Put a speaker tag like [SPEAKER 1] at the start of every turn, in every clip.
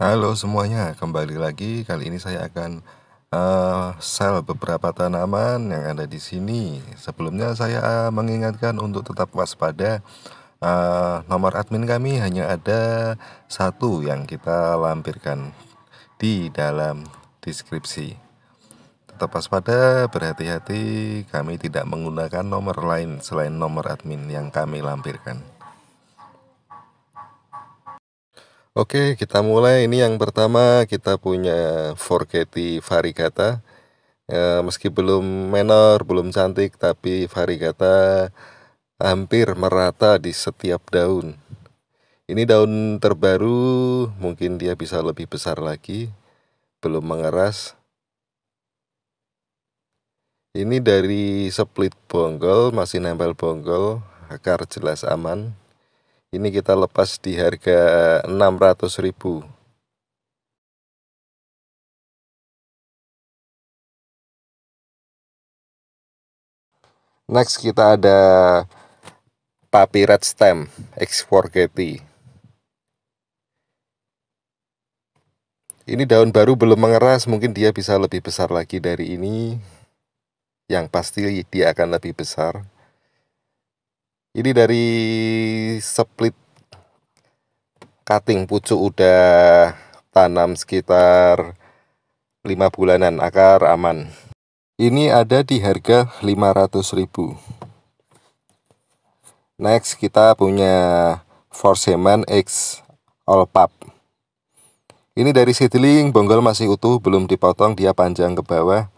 [SPEAKER 1] Halo semuanya, kembali lagi. Kali ini saya akan uh, eh, sel beberapa tanaman yang ada di sini. Sebelumnya saya eh, mengingatkan untuk tetap waspada. Uh, nomor admin kami hanya ada satu yang kita lampirkan di dalam deskripsi. Tetap waspada, berhati-hati. Kami tidak menggunakan nomor lain selain nomor admin yang kami lampirkan. Oke, kita mulai. Ini yang pertama kita punya Forchetti varigata. E, meski belum menor, belum cantik, tapi varigata hampir merata di setiap daun. Ini daun terbaru, mungkin dia bisa lebih besar lagi, belum mengeras. Ini dari split bonggol, masih nempel bonggol, akar jelas aman ini kita lepas di harga 600.000 next kita ada red stem X4 gt ini daun baru belum mengeras mungkin dia bisa lebih besar lagi dari ini yang pasti dia akan lebih besar ini dari split cutting pucuk udah tanam sekitar lima bulanan akar aman. Ini ada di harga 500.000. Next kita punya Forceman X All Pub. Ini dari seedling bonggol masih utuh belum dipotong dia panjang ke bawah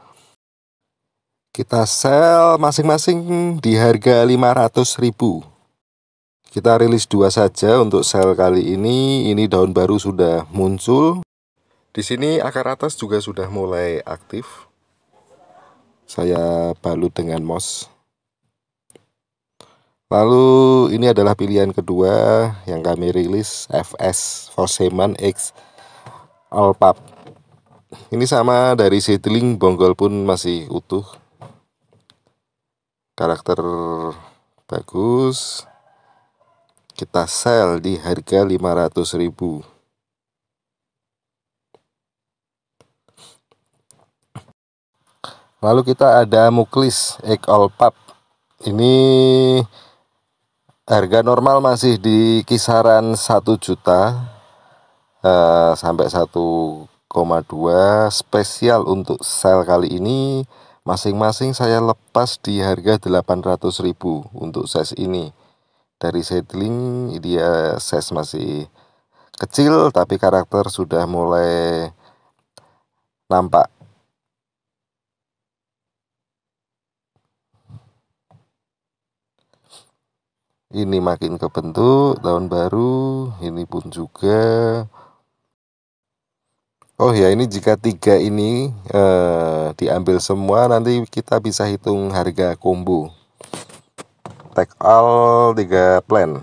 [SPEAKER 1] kita sell masing-masing di harga 500.000. Kita rilis dua saja untuk sel kali ini. Ini daun baru sudah muncul. Di sini akar atas juga sudah mulai aktif. Saya balut dengan moss. Lalu ini adalah pilihan kedua yang kami rilis FS Forseman X Alpap. Ini sama dari seedling bonggol pun masih utuh karakter bagus kita sell di harga 500.000 ribu lalu kita ada muklis egg pub ini harga normal masih di kisaran 1 juta uh, sampai 1,2 spesial untuk sel kali ini Masing-masing saya lepas di harga 800.000 untuk ses ini. Dari seedling dia ses masih kecil tapi karakter sudah mulai nampak. Ini makin kebentuk tahun baru, ini pun juga Oh ya, ini jika tiga ini eh, diambil semua, nanti kita bisa hitung harga combo. Take all tiga plan.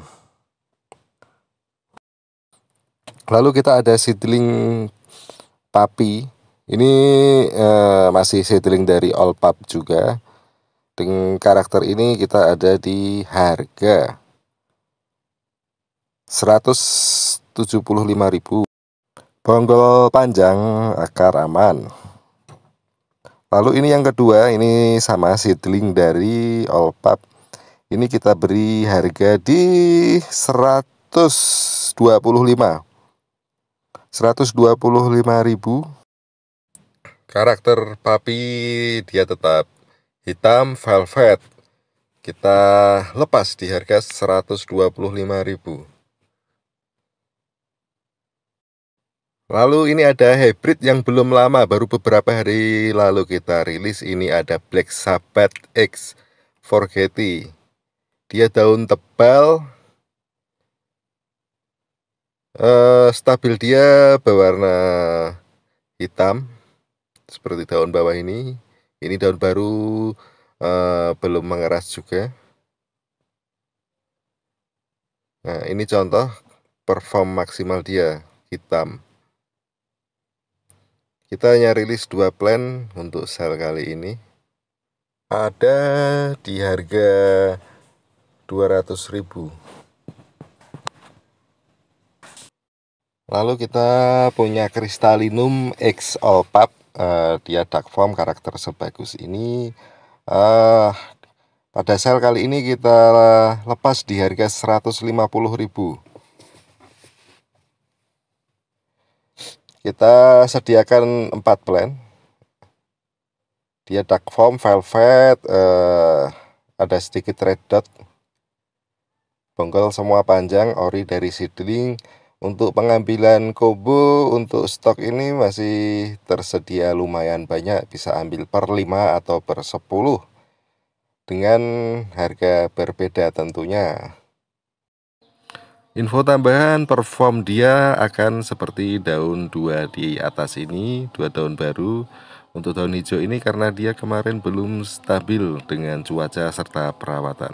[SPEAKER 1] Lalu kita ada seedling papi. Ini eh, masih seedling dari all pub juga. Dengan karakter ini kita ada di harga 175.000. Bonggol panjang akar aman. Lalu ini yang kedua, ini sama seedling dari Olpap. Ini kita beri harga di 125. 125.000. Karakter papi dia tetap hitam velvet. Kita lepas di harga 125.000. Lalu ini ada hybrid yang belum lama, baru beberapa hari lalu kita rilis. Ini ada Black Sabbath X 4 Dia daun tebal. Uh, stabil dia berwarna hitam seperti daun bawah ini. Ini daun baru uh, belum mengeras juga. Nah, ini contoh perform maksimal dia hitam. Kita hanya rilis dua plan untuk sel kali ini. Ada di harga 200.000. Lalu kita punya Kristalinum X All Pub. Uh, dia dark form karakter sebagus ini. Uh, pada sel kali ini kita lepas di harga 150.000. kita sediakan empat plan dia dark form velvet eh, ada sedikit red dot bonggol semua panjang ori dari seedling untuk pengambilan kobo untuk stok ini masih tersedia lumayan banyak bisa ambil per 5 atau per 10 dengan harga berbeda tentunya Info tambahan perform dia akan seperti daun dua di atas ini, dua daun baru. Untuk daun hijau ini karena dia kemarin belum stabil dengan cuaca serta perawatan.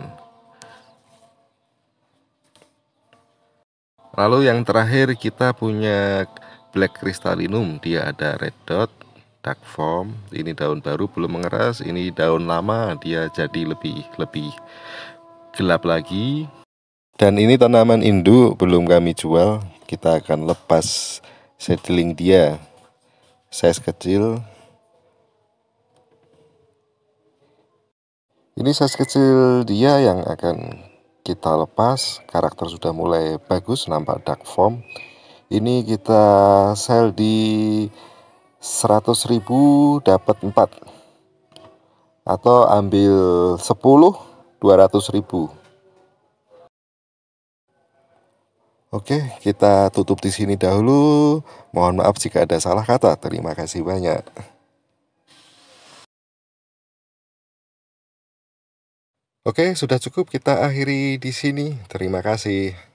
[SPEAKER 1] Lalu yang terakhir kita punya black crystallinum, dia ada red dot, dark form. Ini daun baru belum mengeras, ini daun lama dia jadi lebih lebih gelap lagi. Dan ini tanaman induk belum kami jual, kita akan lepas seedling dia. Size kecil. Ini size kecil dia yang akan kita lepas. Karakter sudah mulai bagus, nampak dark form. Ini kita sell di 100.000 dapat 4 atau ambil 10 200.000 Oke, kita tutup di sini dahulu. Mohon maaf jika ada salah kata. Terima kasih banyak. Oke, sudah cukup kita akhiri di sini. Terima kasih.